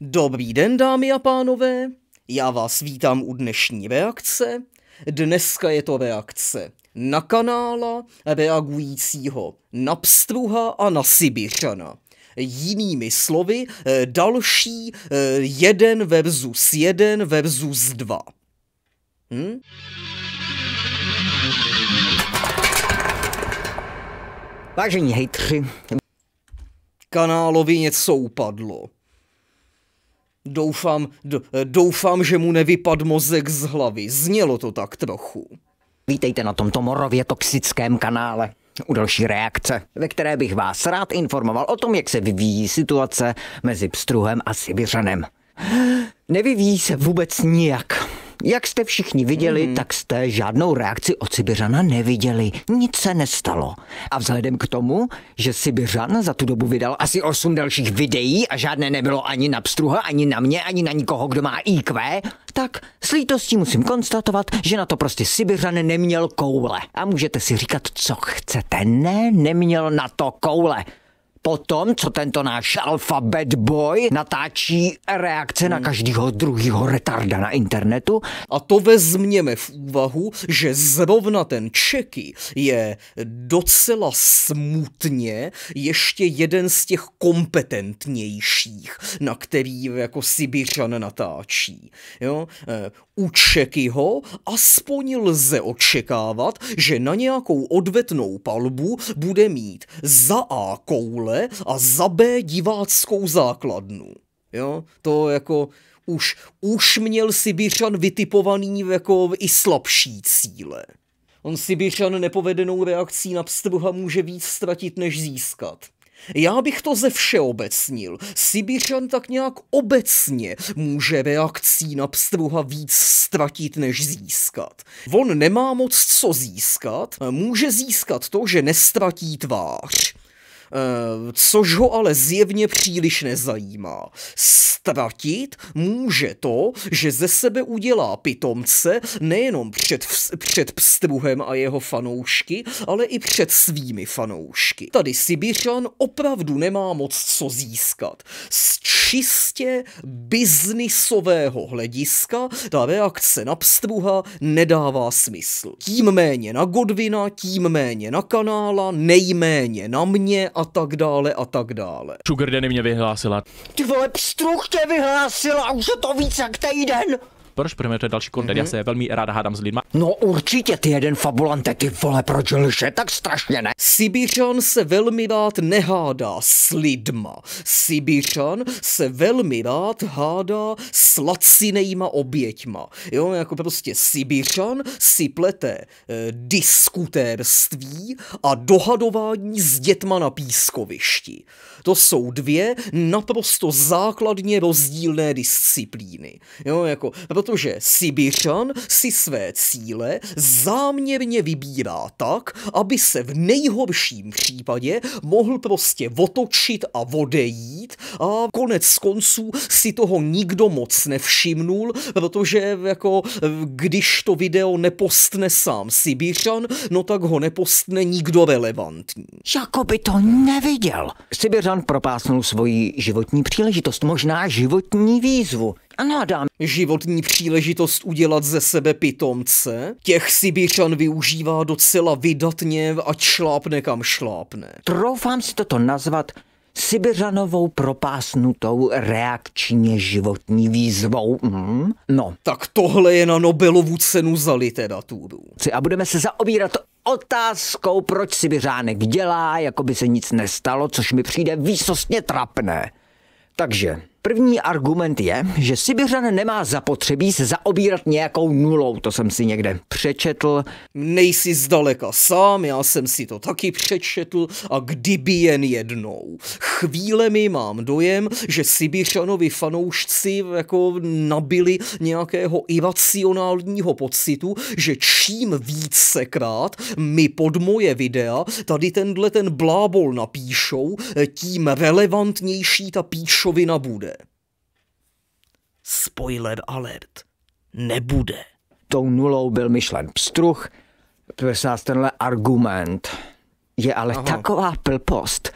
Dobrý den, dámy a pánové. Já vás vítám u dnešní reakce. Dneska je to reakce na kanála reagujícího na pstruha a na Sibiřana. Jinými slovy, eh, další eh, jeden versus jeden versus dva. Hm? Vážení hejtři. Kanálovi něco upadlo. Doufám, doufám, že mu nevypad mozek z hlavy. Znělo to tak trochu. Vítejte na tomto morově toxickém kanále u další reakce, ve které bych vás rád informoval o tom, jak se vyvíjí situace mezi Pstruhem a Sibiřanem. Nevyvíjí se vůbec nijak. Jak jste všichni viděli, mm. tak jste žádnou reakci od Sibiřana neviděli. Nic se nestalo. A vzhledem k tomu, že Sibiřan za tu dobu vydal asi 8 dalších videí a žádné nebylo ani na pstruha, ani na mě, ani na nikoho, kdo má IQ, tak s lítostí musím konstatovat, že na to prostě Sibiřan neměl koule. A můžete si říkat, co chcete. Ne, neměl na to koule po tom, co tento náš alfabet boy natáčí reakce hmm. na každého druhého retarda na internetu. A to vezměme v úvahu, že zrovna ten Čeky je docela smutně ještě jeden z těch kompetentnějších, na který jako Sibiřan natáčí. Jo? Eh, u Čekyho aspoň lze očekávat, že na nějakou odvetnou palbu bude mít za A koule a za B diváckou základnu. Jo, to jako už, už měl Sibiřan vytipovaný jako i slabší cíle. On Sibiřan nepovedenou reakcí na pstruha může víc ztratit, než získat. Já bych to ze všeobecnil. Sibiřan tak nějak obecně může reakcí na pstruha víc ztratit, než získat. On nemá moc co získat, může získat to, že nestratí tvář. Eh, což ho ale zjevně příliš nezajímá. Ztratit může to, že ze sebe udělá pitomce nejenom před, před pstruhem a jeho fanoušky, ale i před svými fanoušky. Tady Sibiřan opravdu nemá moc co získat. Z čistě biznisového hlediska ta reakce na pstruha nedává smysl. Tím méně na Godvina, tím méně na kanála, nejméně na mě a a tak dále a Sugar Danny mě vyhlásila. Ty vole, pstruh tě vyhlásila, už je to víc jak týden. Proč Protože to je další kontent, mm-hmm. já mhm. se velmi ráda hádám s lidma. No určitě ty jeden fabulante, ty vole, proč lže tak strašně, ne? Sibiřan se velmi rád nehádá s lidma. Sibiřan se velmi rád hádá s lacinejma oběťma. Jo, jako prostě Sibiřan si plete eh, diskutérství a dohadování s dětma na pískovišti. To jsou dvě naprosto základně rozdílné disciplíny. Jo, jako, protože Sibiřan si své cíle záměrně vybírá tak, aby se v nejhorším případě mohl prostě otočit a odejít a konec konců si toho nikdo moc nevšimnul, protože jako když to video nepostne sám Sibiřan, no tak ho nepostne nikdo relevantní. Jako by to neviděl. Sibiřan propásnul svoji životní příležitost, možná životní výzvu. Nádám. Životní příležitost udělat ze sebe pitomce? Těch Sibiřan využívá docela vydatně a šlápne kam šlápne. Troufám si toto nazvat Sibiřanovou propásnutou reakčně životní výzvou. Mm, no. Tak tohle je na Nobelovu cenu za literaturu. A budeme se zaobírat otázkou, proč Sibiřánek dělá, jako by se nic nestalo, což mi přijde výsostně trapné. Takže První argument je, že Sibiřan nemá zapotřebí se zaobírat nějakou nulou, to jsem si někde přečetl. Nejsi zdaleka sám, já jsem si to taky přečetl a kdyby jen jednou. mi mám dojem, že Sibiřanovi fanoušci jako nabili nějakého iracionálního pocitu, že čím vícekrát mi pod moje videa tady tenhle ten blábol napíšou, tím relevantnější ta píšovina bude. Spoiler alert. Nebude. Tou nulou byl myšlen pstruh, přes nás tenhle argument. Je ale Aha. taková plpost.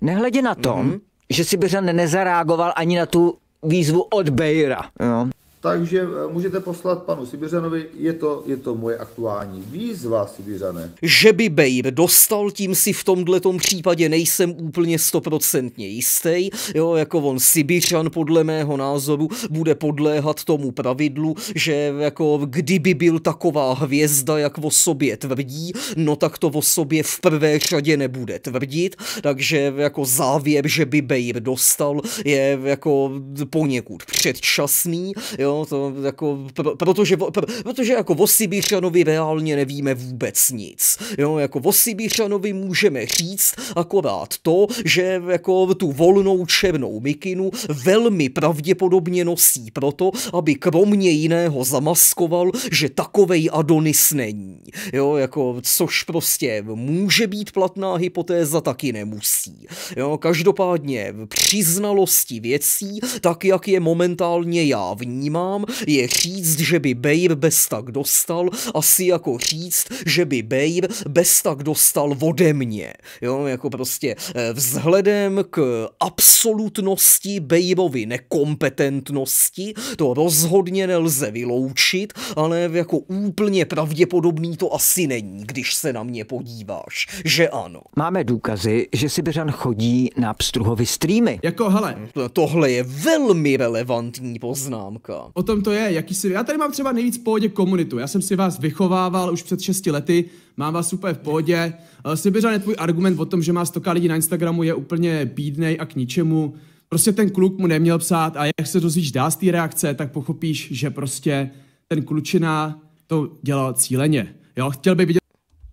Nehledě na tom, mm-hmm. že Sibiřan nezareagoval ani na tu výzvu od Bejra. No. Takže eh, můžete poslat panu Sibiřanovi, je to, je to moje aktuální výzva, Sibiřané. Že by Babe dostal, tím si v tom případě nejsem úplně stoprocentně jistý. Jo, jako on Sibiřan podle mého názoru bude podléhat tomu pravidlu, že jako kdyby byl taková hvězda, jak o sobě tvrdí, no tak to o sobě v prvé řadě nebude tvrdit, takže jako závěr, že by Babe dostal, je jako poněkud předčasný, jo, jo, no, to jako, pr- protože, pr- protože jako o Sibířanovi reálně nevíme vůbec nic, jo, jako o Sibířanovi můžeme říct akorát to, že jako tu volnou černou mikinu velmi pravděpodobně nosí proto, aby kromě jiného zamaskoval, že takovej Adonis není, jo, jako, což prostě může být platná hypotéza, taky nemusí, jo, každopádně přiznalosti věcí, tak jak je momentálně já vnímám, mám, je říct, že by Babe bez tak dostal, asi jako říct, že by Babe bez tak dostal ode mě. Jo, jako prostě eh, vzhledem k absolutnosti Babeovy nekompetentnosti, to rozhodně nelze vyloučit, ale jako úplně pravděpodobný to asi není, když se na mě podíváš, že ano. Máme důkazy, že Sibiřan chodí na Pstruhovi streamy. Jako hele. Tohle je velmi relevantní poznámka. O tom to je, jaký si... Já tady mám třeba nejvíc v pohodě komunitu. Já jsem si vás vychovával už před 6 lety, mám vás úplně v pohodě. Eh, Sibiřan, tvůj argument o tom, že má 100 lidí na Instagramu, je úplně bídnej a k ničemu. Prostě ten kluk mu neměl psát a jak se dozvíš dá z té reakce, tak pochopíš, že prostě ten klučina to dělal cíleně. Jo, chtěl by vidět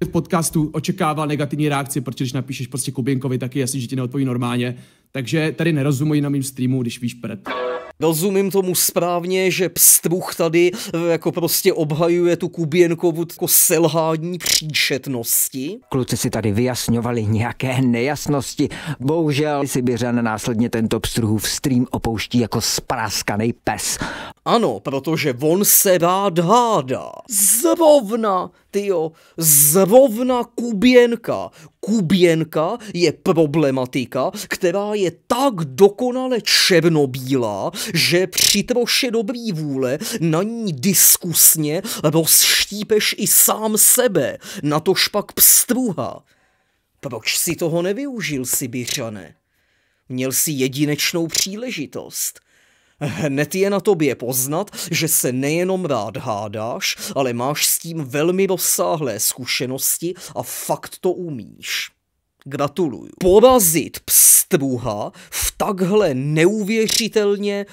v podcastu, očekával negativní reakci, protože když napíšeš prostě Kubinkovi, tak je jasný, že ti neodpoví normálně takže tady nerozumuj na mým streamu, když víš pred. Rozumím tomu správně, že Pstruch tady eh, jako prostě obhajuje tu Kubienkovu jako selhání příčetnosti. Kluci si tady vyjasňovali nějaké nejasnosti. Bohužel si Sibiřan následně tento Pstruhův stream opouští jako spráskaný pes. Ano, protože on se rád hádá. Zrovna ty jo zrovna Kuběnka. Kuběnka je problematika, která je tak dokonale černobílá, že při troše dobrý vůle na ní diskusně rozštípeš i sám sebe, Na to pak pstruha. Proč si toho nevyužil, Sibiřane? Měl si jedinečnou příležitost – Hned je na tobě poznat, že se nejenom rád hádáš, ale máš s tím velmi rozsáhlé zkušenosti a fakt to umíš. Gratuluju. Porazit pstruha v takhle neuvěřitelně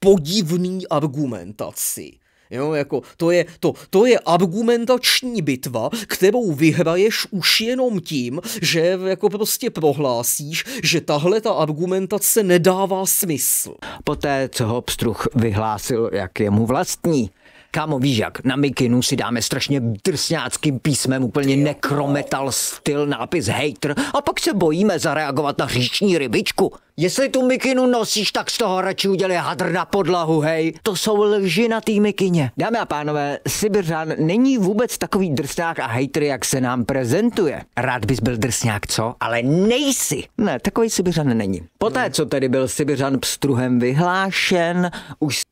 podivný argumentaci. Jo, jako to je, to, to je argumentační bitva, kterou vyhraješ už jenom tím, že jako prostě prohlásíš, že tahle ta argumentace nedává smysl. Poté, co ho pstruh vyhlásil, jak je mu vlastní, Kámo, víš jak, na mikinu si dáme strašně drsňáckým písmem úplně nekrometal styl nápis hater a pak se bojíme zareagovat na říční rybičku. Jestli tu mikinu nosíš, tak z toho radši udělej hadr na podlahu, hej. To jsou lži na té mikině. Dámy a pánové, Sibiřan není vůbec takový drsňák a hejtr, jak se nám prezentuje. Rád bys byl drsňák, co? Ale nejsi. Ne, takový Sibiřan není. Poté, no. co tedy byl Sibiřan pstruhem vyhlášen, už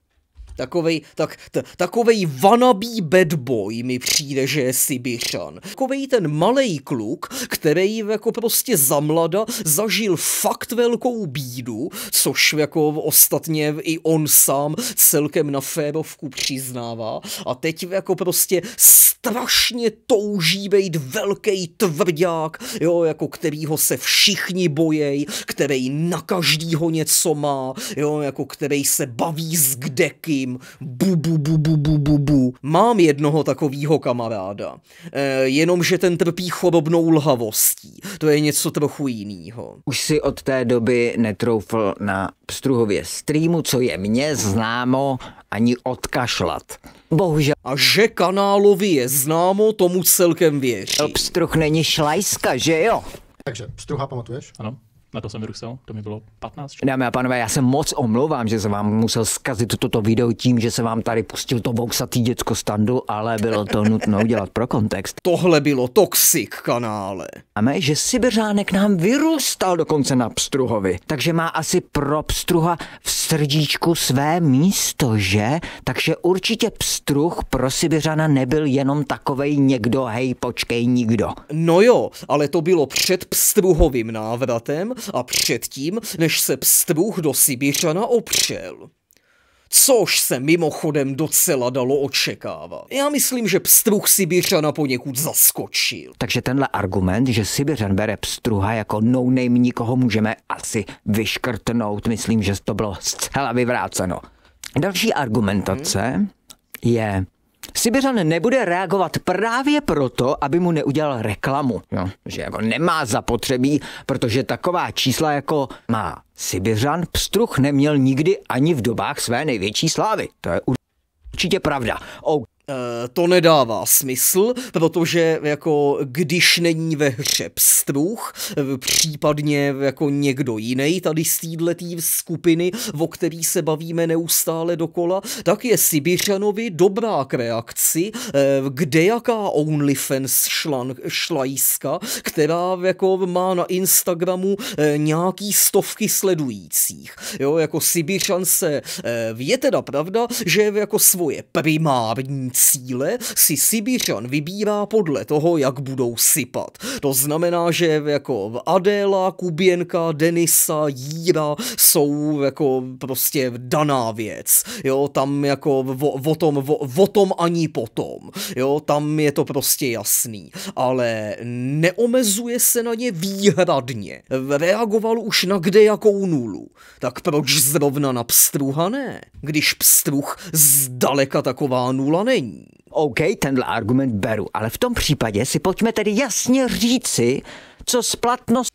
Takovej, tak, t, takovej vanabí bad boy mi přijde, že je Sibiřan. Takovej ten malý kluk, který jako prostě zamlada zažil fakt velkou bídu, což jako ostatně i on sám celkem na férovku přiznává. A teď jako prostě strašně touží být velký tvrdák, jo, jako kterýho se všichni bojej, který na každýho něco má, jo, jako který se baví s kdekým, tím bu bu bu bu bu bu bu. Mám jednoho takového kamaráda, e, jenomže ten trpí chorobnou lhavostí. To je něco trochu jiného. Už si od té doby netroufl na pstruhově streamu, co je mně známo, ani odkašlat. Bohužel. A že kanálovi je známo, tomu celkem věří. Pstruh není šlajska, že jo? Takže, pstruha pamatuješ? Ano. Na to jsem vyrůstal, to mi bylo 15. Či? Dámy a pánové, já se moc omlouvám, že jsem vám musel zkazit toto video tím, že se vám tady pustil to boxatý děcko standu, ale bylo to nutno udělat pro kontext. Tohle bylo toxic kanále. A my, že Sibiřánek nám vyrůstal dokonce na pstruhovi, takže má asi pro pstruha v srdíčku své místo, že? Takže určitě pstruh pro Sibiřana nebyl jenom takovej někdo, hej, počkej, nikdo. No jo, ale to bylo před pstruhovým návratem a předtím, než se pstvůh do Sibiřana opřel. Což se mimochodem docela dalo očekávat. Já myslím, že pstruh Sibiřana poněkud zaskočil. Takže tenhle argument, že Sibiřan bere pstruha jako no-name nikoho můžeme asi vyškrtnout, myslím, že to bylo zcela vyvráceno. Další argumentace hmm. je Sibiřan nebude reagovat právě proto, aby mu neudělal reklamu. Jo. Že jako nemá zapotřebí, protože taková čísla jako má Sibiřan, pstruh neměl nikdy ani v dobách své největší slávy. To je určitě pravda. Okay. Eh, to nedává smysl, protože jako když není ve hře pstruh, případně jako někdo jiný tady z této skupiny, o který se bavíme neustále dokola, tak je Sibiřanovi dobrá k reakci, eh, kde jaká OnlyFans šlan, šlajska, která jako má na Instagramu eh, nějaký stovky sledujících. Jo, jako Sibiřan se, je teda pravda, že jako svoje primární cíle si Sibiřan vybírá podle toho, jak budou sypat. To znamená, že jako Adéla, Kuběnka, Denisa, Jíra jsou jako prostě daná věc. Jo, tam jako o, o, tom, vo, o tom ani potom. Jo, tam je to prostě jasný. Ale neomezuje se na ně výhradně. Reagoval už na kde jakou nulu. Tak proč zrovna na pstruha ne? Když pstruh zdaleka taková nula není. OK, tenhle argument beru, ale v tom případě si pojďme tedy jasně říci, co splatnost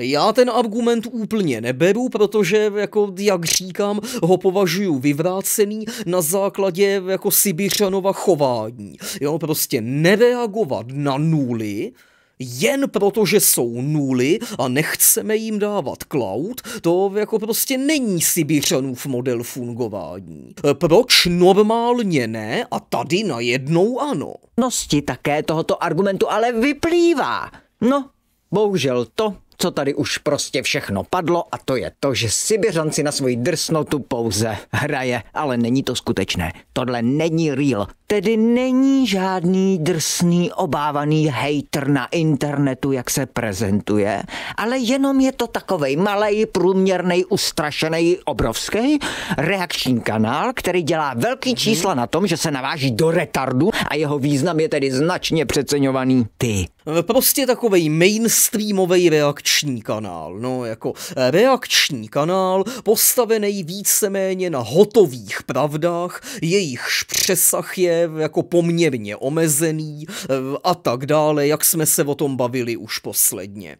já ten argument úplně neberu, protože, jako, jak říkám, ho považuji vyvrácený na základě jako Sibiřanova chování. Jo, prostě nereagovat na nuly, jen proto, že jsou nuly a nechceme jim dávat cloud, to jako prostě není Sibiřanův model fungování. E, proč normálně ne a tady najednou ano? Nosti také tohoto argumentu ale vyplývá. No, bohužel to co tady už prostě všechno padlo a to je to, že Sibiřanci na svoji drsnotu pouze hraje, ale není to skutečné. Tohle není real. Tedy není žádný drsný, obávaný hater na internetu, jak se prezentuje, ale jenom je to takovej malej, průměrný, ustrašený, obrovský reakční kanál, který dělá velký čísla na tom, že se naváží do retardu a jeho význam je tedy značně přeceňovaný. Ty Eh, prostě takovej mainstreamový reakční kanál. No jako eh, reakční kanál postavený víceméně na hotových pravdách, jejichž přesah je jako poměrně omezený eh, a tak dále, jak jsme se o tom bavili už posledně.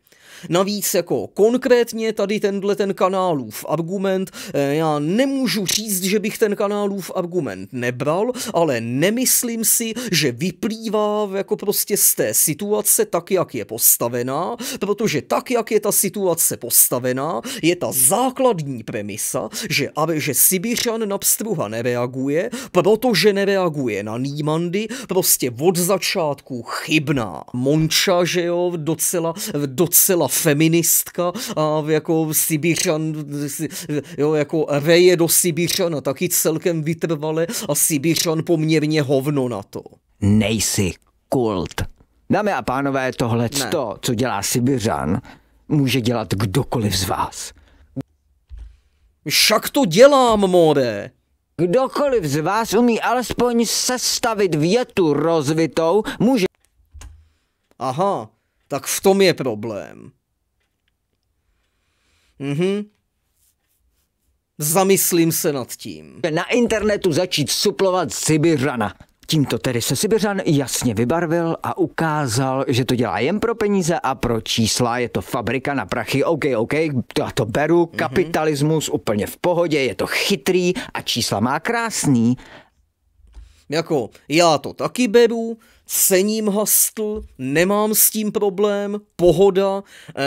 Navíc jako konkrétně tady tenhle ten kanálův argument, eh, já nemůžu říct, že bych ten kanálův argument nebral, ale nemyslím si, že vyplývá jako prostě z té situace tak, jak je postavená, protože tak, jak je ta situace postavená, je ta základní premisa, že, aby, že Sibiřan na pstruha nereaguje, protože nereaguje na Nýmandy, prostě od začátku chybná. Monča, že jo, docela, docela feministka a jako Sibířan, jo, jako reje do Sibířana no taky celkem vytrvale a Sibířan poměrně hovno na to. Nejsi kult. Dámy a pánové, tohle to, co dělá Sibiřan, může dělat kdokoliv z vás. Však to dělám, more. Kdokoliv z vás umí alespoň sestavit větu rozvitou, může... Aha, tak v tom je problém. Mhm. Zamyslím se nad tím. Na internetu začít suplovat Sibiřana. Tímto tedy se Sibiřan jasně vybarvil a ukázal, že to dělá jen pro peníze a pro čísla. Je to fabrika na prachy, OK, OK, já to beru, mhm. kapitalismus mm-hmm. úplně v pohodě, je to chytrý a čísla má krásný. Jako, já to taky beru, cením hostl, nemám s tím problém, pohoda, eh,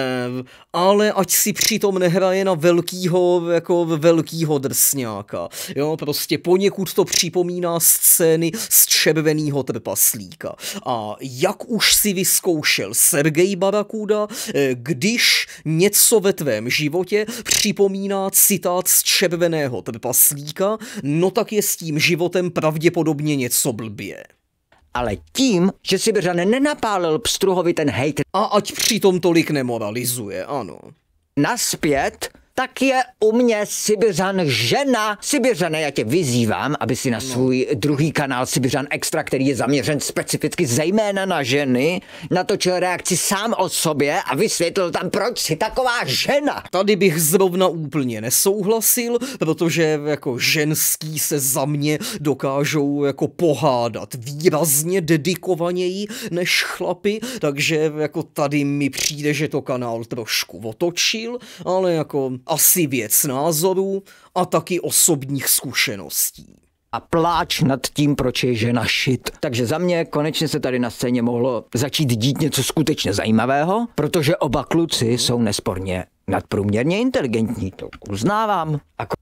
ale ať si přitom nehraje na velkýho, jako velkýho drsňáka. Jo, prostě poněkud to připomíná scény z červeného trpaslíka. A jak už si vyzkoušel Sergej Barakuda, eh, když něco ve tvém životě připomíná citát z červeného trpaslíka, no tak je s tím životem pravděpodobně něco blbě ale tím, že si Sibiřan nenapálil Pstruhovi ten hejt. A ať přitom tolik nemoralizuje, ano. Naspět tak je u mě Sibiřan žena. Sibiřané, já tě vyzývám, aby si na no. svůj druhý kanál Sibiřan Extra, který je zaměřen specificky zejména na ženy, natočil reakci sám o sobě a vysvětlil tam, proč si taková žena. Tady bych zrovna úplně nesouhlasil, protože jako ženský se za mě dokážou jako pohádat výrazně dedikovaněji než chlapy, takže jako tady mi přijde, že to kanál trošku otočil, ale jako asi věc názoru a taky osobních zkušeností a pláč nad tím, proč je žena šit. Takže za mě konečně se tady na scéně mohlo začít dít něco skutečně zajímavého, protože oba kluci jsou nesporně nadprůměrně inteligentní, to uznávám. Ako...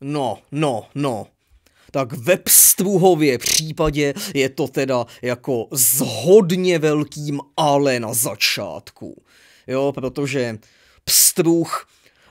No, no, no. Tak ve pstruhově případě je to teda jako s hodně velkým ale na začátku. Jo, protože pstruh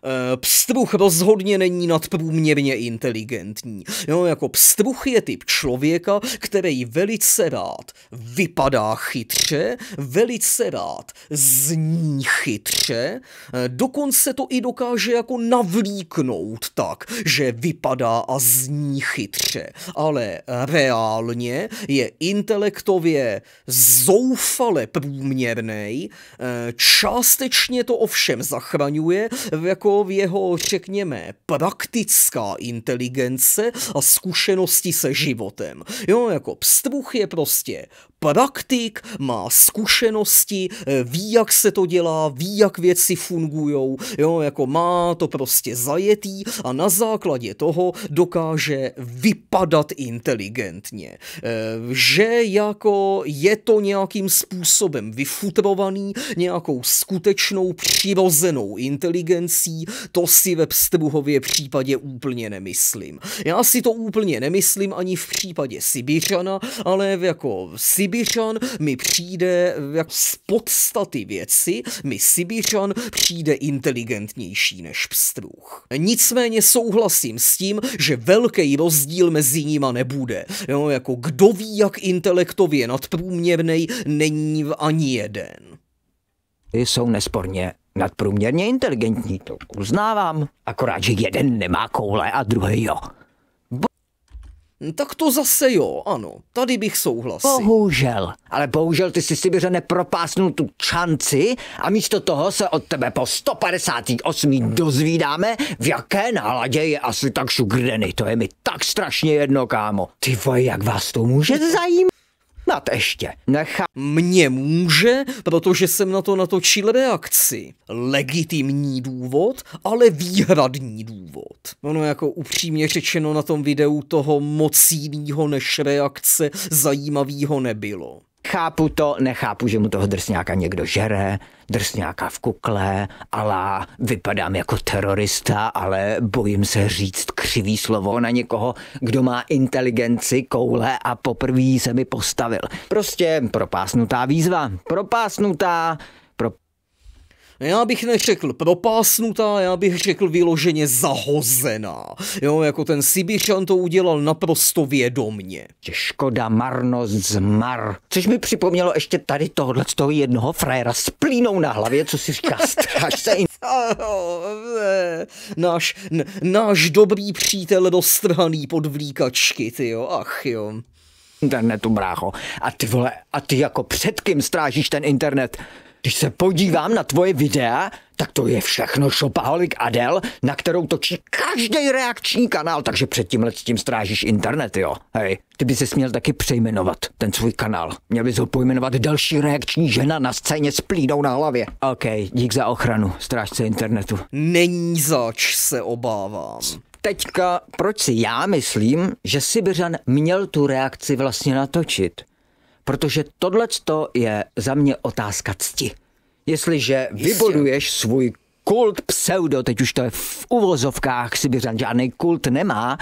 Eh, pstruh rozhodně není nadprůměrně inteligentní. Jo, jako pstruh je typ člověka, který velice rád vypadá chytře, velice rád zní chytře, eh, dokonce to i dokáže jako navlíknout tak, že vypadá a zní chytře, ale reálně je intelektově zoufale průměrný, eh, částečně to ovšem zachraňuje jako v jeho, řekněme, praktická inteligence a zkušenosti se životem. Jo, jako pstvuch je prostě praktik, má zkušenosti, ví, jak se to dělá, ví, jak věci fungujou, jo, jako má to prostě zajetý a na základě toho dokáže vypadat inteligentně. Eh, že jako je to nějakým způsobem vyfutrovaný nějakou skutečnou přirozenou inteligencí, to si ve Pstebuhově případě úplně nemyslím. Já si to úplně nemyslím ani v případě Sibiřana, ale jako Sibiřan mi přijde jak z podstaty věci, mi Sibiřan přijde inteligentnější než Pstruh. Nicméně souhlasím s tím, že velký rozdíl mezi nima nebude. Jo, jako kdo ví, jak intelektově nadprůměrnej, není ani jeden jsou nesporně nadprůměrně inteligentní, to uznávám. Akorát, že jeden nemá koule a druhý jo. Bo... Tak to zase jo, ano, tady bych souhlasil. Bohužel, ale bohužel ty si byře nepropásnul tu šanci a místo toho se od tebe po 158. dozvídáme, v jaké náladě je asi tak šugrdeny. To je mi tak strašně jedno, kámo. Ty voj, jak vás to může zajímat? dohnat ještě. Nechá... Mně může, protože jsem na to natočil reakci. Legitimní důvod, ale výhradní důvod. Ono jako upřímně řečeno na tom videu toho moc jinýho než reakce zajímavýho nebylo. Chápu to, nechápu, že mu toho drsňáka někdo žere, drsňáka v kukle, ale vypadám jako terorista, ale bojím se říct křivý slovo na někoho, kdo má inteligenci, koule a poprvé se mi postavil. Prostě propásnutá výzva, propásnutá já bych neřekl propásnutá, já bych řekl vyloženě zahozená. Jo, jako ten Sibiřan to udělal naprosto vědomně. Škoda, marnost, zmar. Což mi připomnělo ještě tady tohle z toho jednoho frajera s plínou na hlavě, co si říká strážce in... náš, náš dobrý přítel dostrhaný pod vlíkačky, ty jo, ach jo internetu, brácho. A ty vole, a ty jako před kým strážíš ten internet? Když se podívám na tvoje videa, tak to je všechno Shopaholic Adel, na kterou točí každý reakční kanál, takže před tímhle s tím strážíš internet, jo. Hej, ty bys se směl taky přejmenovat ten svůj kanál. Měl bys ho pojmenovat další reakční žena na scéně s plínou na hlavě. OK, dík za ochranu, strážce internetu. Není zač, se obávám teďka, proč si já myslím, že Sibiřan měl tu reakci vlastně natočit? Protože tohle je za mě otázka cti. Jestliže Jistě. vyboduješ svůj kult pseudo, teď už to je v uvozovkách, byřan, žádný kult nemá,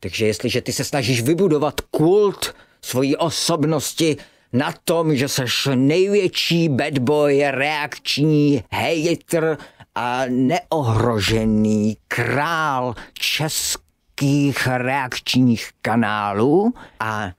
takže jestliže ty se snažíš vybudovat kult svojí osobnosti na tom, že jsi největší bad boy, reakční hejter a neohrožený král českých reakčních kanálů a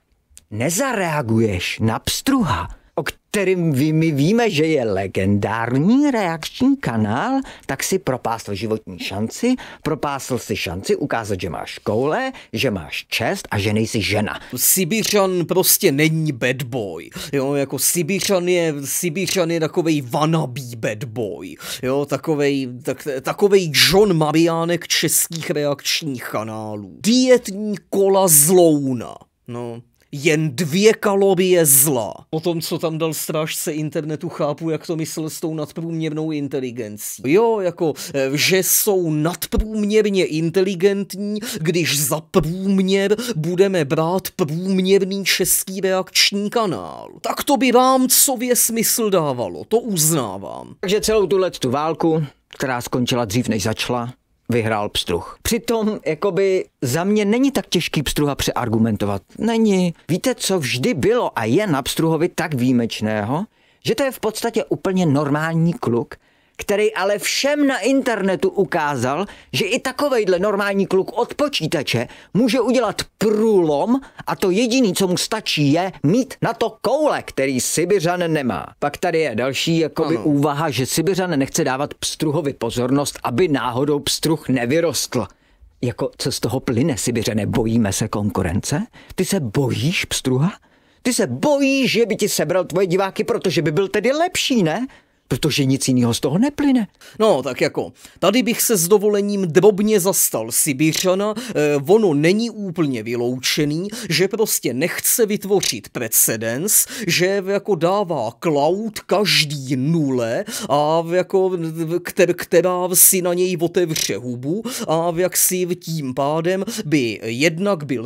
nezareaguješ na pstruha, o kterým vy, my víme, že je legendární reakční kanál, tak si propásl životní šanci, propásl si šanci ukázat, že máš koule, že máš čest a že nejsi žena. Sibiřan prostě není bad boy, jo, jako Sibiřan je, Sibiřan je takovej wannabe bad boy, jo, takovej, tak, takovej John Mariánek českých reakčních kanálů. Dietní kola zlouna, no jen dvě kalorie zla. Po tom, co tam dal strážce internetu, chápu, jak to myslel s tou nadprůměrnou inteligencí. Jo, jako, eh, že jsou nadprůměrně inteligentní, když za průměr budeme brát průměrný český reakční kanál. Tak to by rámcově smysl dávalo, to uznávám. Takže celou tuhle tu válku, která skončila dřív než začala, vyhrál pstruh. Přitom, jakoby, za mě není tak těžký pstruha přeargumentovat. Není. Víte, co vždy bylo a je na pstruhovi tak výjimečného, že to je v podstatě úplně normální kluk, který ale všem na internetu ukázal, že i takovejhle normální kluk od počítače může udělat průlom a to jediný, co mu stačí, je mít na to koule, který Sibiřan nemá. Pak tady je další jakoby ano. úvaha, že Sibiřan nechce dávat pstruhovi pozornost, aby náhodou pstruh nevyrostl. Jako, co z toho plyne, Sibiře, nebojíme se konkurence? Ty se bojíš pstruha? Ty se bojíš, že by ti sebral tvoje diváky, protože by byl tedy lepší, ne? protože nic jiného z toho neplyne. No, tak jako, tady bych se s dovolením drobně zastal Sibiřana, eh, ono není úplně vyloučený, že prostě nechce vytvořit precedens, že jako dává cloud každý nule a jako, kter, která si na něj otevře hubu a jak si tím pádem by jednak byl,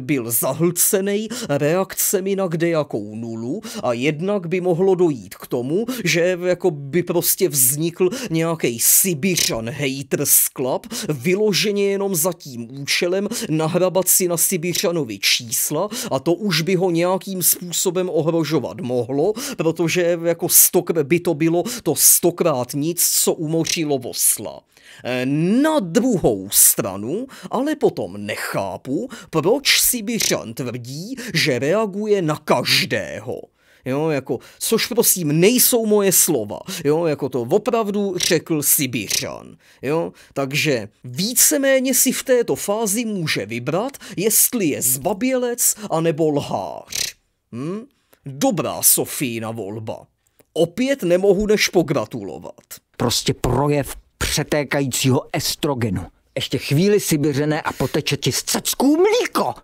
byl zahlcený reakcemi na kde jakou nulu a jednak by mohlo dojít k tomu, že jako jako by prostě vznikl nějaký Sibiřan hater sklap, vyloženě jenom za tím účelem nahrabat si na Sibiřanovi čísla a to už by ho nějakým způsobem ohrožovat mohlo, protože jako stokr by to bylo to stokrát nic, co umořilo Vosla. E, na druhou stranu, ale potom nechápu, proč Sibiřan tvrdí, že reaguje na každého jo, jako, což prosím nejsou moje slova, jo, jako to opravdu řekl Sibiřan, jo, takže víceméně si v této fázi může vybrat, jestli je zbabělec anebo lhář. Hm? Dobrá Sofína volba. Opět nemohu než pogratulovat. Prostě projev přetékajícího estrogenu. Ještě chvíli běřené a poteče ti z cecků mlíko.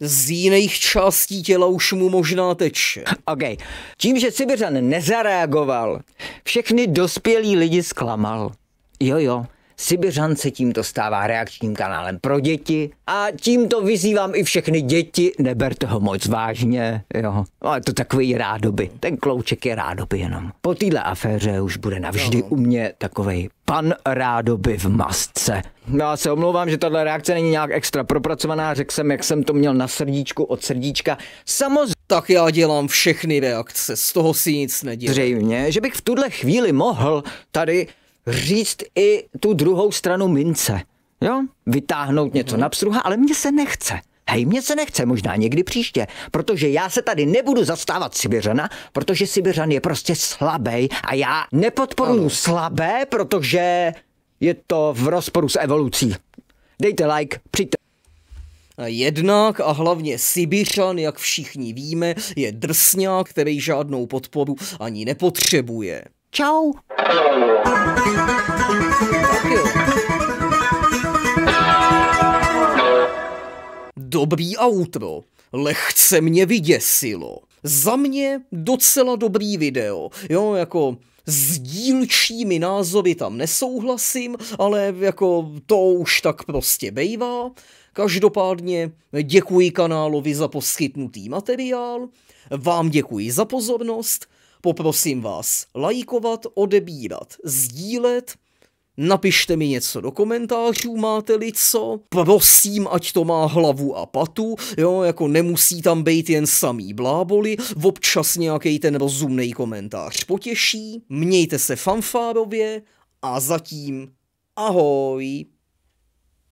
Z jiných částí těla už mu možná teče. OK. Tím, že Sibiřan nezareagoval, všechny dospělí lidi zklamal. Jo, jo. Sibiřan se tímto stává reakčním kanálem pro děti a tímto vyzývám i všechny děti, neberte ho moc vážně, jo. No, je to takový rádoby, ten klouček je rádoby jenom. Po téhle aféře už bude navždy no. u mě takovej pan rádoby v masce. No, já se omlouvám, že tahle reakce není nějak extra propracovaná, řekl jsem, jak jsem to měl na srdíčku od srdíčka. Samozřejmě. Tak já dělám všechny reakce, z toho si nic nedělám. Zřejmě, že bych v tuhle chvíli mohl tady říct i tu druhou stranu mince. Jo? Vytáhnout něco mm-hmm. na psruha, ale mně se nechce. Hej, mě se nechce, možná někdy příště, protože já se tady nebudu zastávat Sibiřana, protože Sibiřan je prostě slabý a já nepodporuju slabé, protože je to v rozporu s evolucí. Dejte like, přijďte. Jednak a hlavně Sibiřan, jak všichni víme, je drsňák, který žádnou podporu ani nepotřebuje. Ciao. dobrý outro. Lehce mě vyděsilo. Za mě docela dobrý video, jo, jako s dílčími názory tam nesouhlasím, ale jako to už tak prostě bejvá. Každopádně děkuji kanálovi za poskytnutý materiál, vám děkuji za pozornost, poprosím vás lajkovat, odebírat, sdílet, napište mi něco do komentářů, máte-li co. Prosím, ať to má hlavu a patu, jo, jako nemusí tam být jen samý bláboli, občas nějaký ten rozumný komentář potěší. Mějte se fanfárově a zatím ahoj.